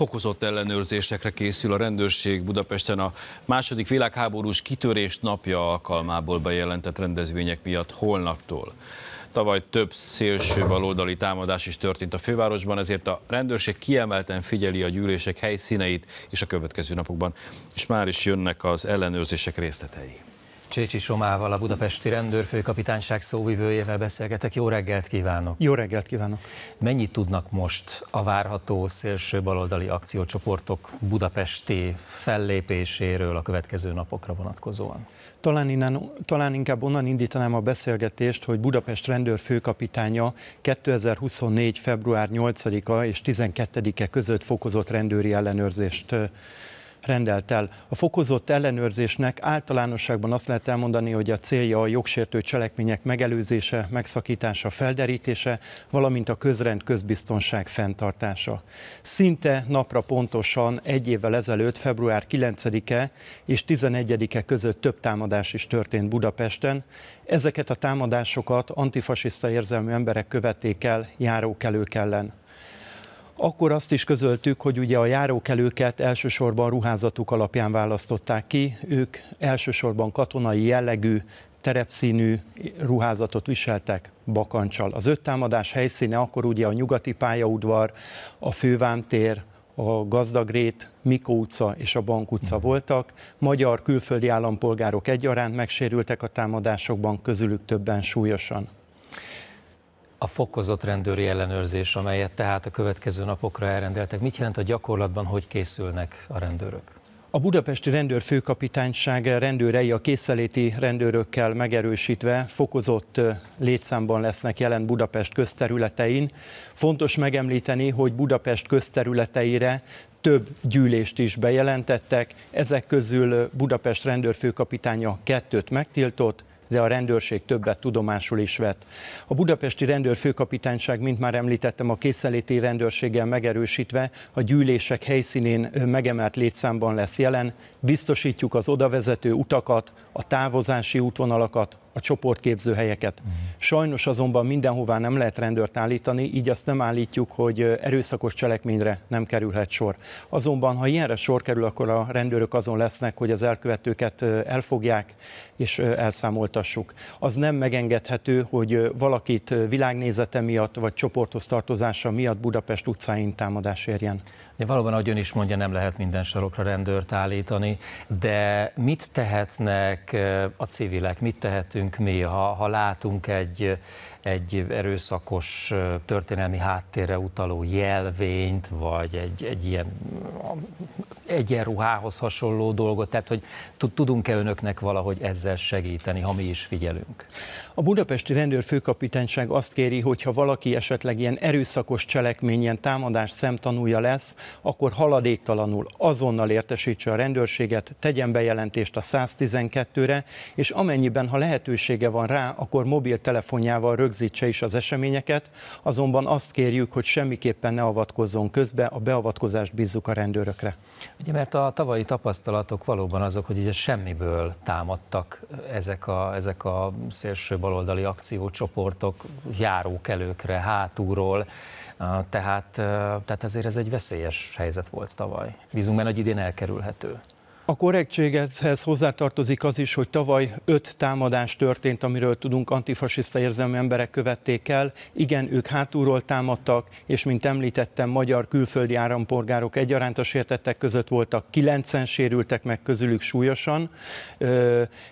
fokozott ellenőrzésekre készül a rendőrség Budapesten a második világháborús kitörés napja alkalmából bejelentett rendezvények miatt holnaptól. Tavaly több szélső baloldali támadás is történt a fővárosban, ezért a rendőrség kiemelten figyeli a gyűlések helyszíneit és a következő napokban, és már is jönnek az ellenőrzések részletei. Csécsi Somával, a budapesti rendőrfőkapitányság szóvivőjével beszélgetek. Jó reggelt kívánok! Jó reggelt kívánok! Mennyit tudnak most a várható szélső baloldali akciócsoportok budapesti fellépéséről a következő napokra vonatkozóan? Talán, innen, talán inkább onnan indítanám a beszélgetést, hogy Budapest rendőrfőkapitánya 2024. február 8-a és 12-e között fokozott rendőri ellenőrzést rendelt el. A fokozott ellenőrzésnek általánosságban azt lehet elmondani, hogy a célja a jogsértő cselekmények megelőzése, megszakítása, felderítése, valamint a közrend közbiztonság fenntartása. Szinte napra pontosan egy évvel ezelőtt, február 9-e és 11-e között több támadás is történt Budapesten. Ezeket a támadásokat antifasiszta érzelmű emberek követték el járókelők ellen. Akkor azt is közöltük, hogy ugye a járókelőket elsősorban ruházatuk alapján választották ki, ők elsősorban katonai jellegű, terepszínű ruházatot viseltek bakancsal. Az öt támadás helyszíne akkor ugye a nyugati pályaudvar, a fővámtér, a Gazdagrét, Mikó utca és a Bank utca voltak. Magyar külföldi állampolgárok egyaránt megsérültek a támadásokban, közülük többen súlyosan a fokozott rendőri ellenőrzés, amelyet tehát a következő napokra elrendeltek. Mit jelent a gyakorlatban, hogy készülnek a rendőrök? A budapesti rendőrfőkapitányság rendőrei a készeléti rendőrökkel megerősítve fokozott létszámban lesznek jelen Budapest közterületein. Fontos megemlíteni, hogy Budapest közterületeire több gyűlést is bejelentettek, ezek közül Budapest rendőrfőkapitánya kettőt megtiltott, de a rendőrség többet tudomásul is vett. A budapesti rendőrfőkapitányság, mint már említettem, a készeléti rendőrséggel megerősítve a gyűlések helyszínén megemelt létszámban lesz jelen. Biztosítjuk az odavezető utakat, a távozási útvonalakat, a csoportképzőhelyeket. Uh-huh. Sajnos azonban mindenhová nem lehet rendőrt állítani, így azt nem állítjuk, hogy erőszakos cselekményre nem kerülhet sor. Azonban, ha ilyenre sor kerül, akkor a rendőrök azon lesznek, hogy az elkövetőket elfogják és elszámoltassuk. Az nem megengedhető, hogy valakit világnézete miatt vagy csoporthoz tartozása miatt Budapest utcáin támadás érjen. Ja, valóban, ahogy ön is mondja, nem lehet minden sarokra rendőrt állítani, de mit tehetnek a civilek, mit tehető lehetünk mi, ha, ha látunk egy, egy erőszakos történelmi háttérre utaló jelvényt, vagy egy, egy ilyen egyenruhához hasonló dolgot, tehát hogy tudunk-e önöknek valahogy ezzel segíteni, ha mi is figyelünk? A budapesti rendőrfőkapitányság azt kéri, hogy ha valaki esetleg ilyen erőszakos cselekmény, ilyen támadás szemtanúja lesz, akkor haladéktalanul azonnal értesítse a rendőrséget, tegyen bejelentést a 112-re, és amennyiben, ha lehető lehetősége van rá, akkor mobiltelefonjával rögzítse is az eseményeket, azonban azt kérjük, hogy semmiképpen ne avatkozzon közbe, a beavatkozást bízzuk a rendőrökre. Ugye mert a tavalyi tapasztalatok valóban azok, hogy ugye semmiből támadtak ezek a, ezek a szélső baloldali akciócsoportok járókelőkre, hátulról, tehát, tehát ezért ez egy veszélyes helyzet volt tavaly. Bízunk benne, hogy idén elkerülhető. A korrektséghez hozzátartozik az is, hogy tavaly öt támadás történt, amiről tudunk, antifasiszta érzelmű emberek követték el. Igen, ők hátulról támadtak, és mint említettem, magyar külföldi árampolgárok egyaránt a sértettek között voltak, kilencen sérültek meg közülük súlyosan.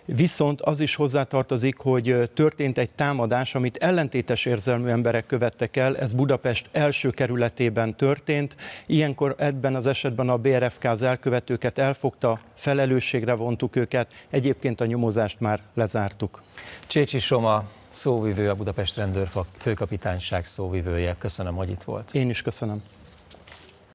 Viszont az is hozzátartozik, hogy történt egy támadás, amit ellentétes érzelmű emberek követtek el, ez Budapest első kerületében történt. Ilyenkor ebben az esetben a BRFK az elkövetőket elfogta, felelősségre vontuk őket, egyébként a nyomozást már lezártuk. Csécsi Soma, szóvivő, a Budapest Rendőr Főkapitányság szóvivője. Köszönöm, hogy itt volt. Én is köszönöm.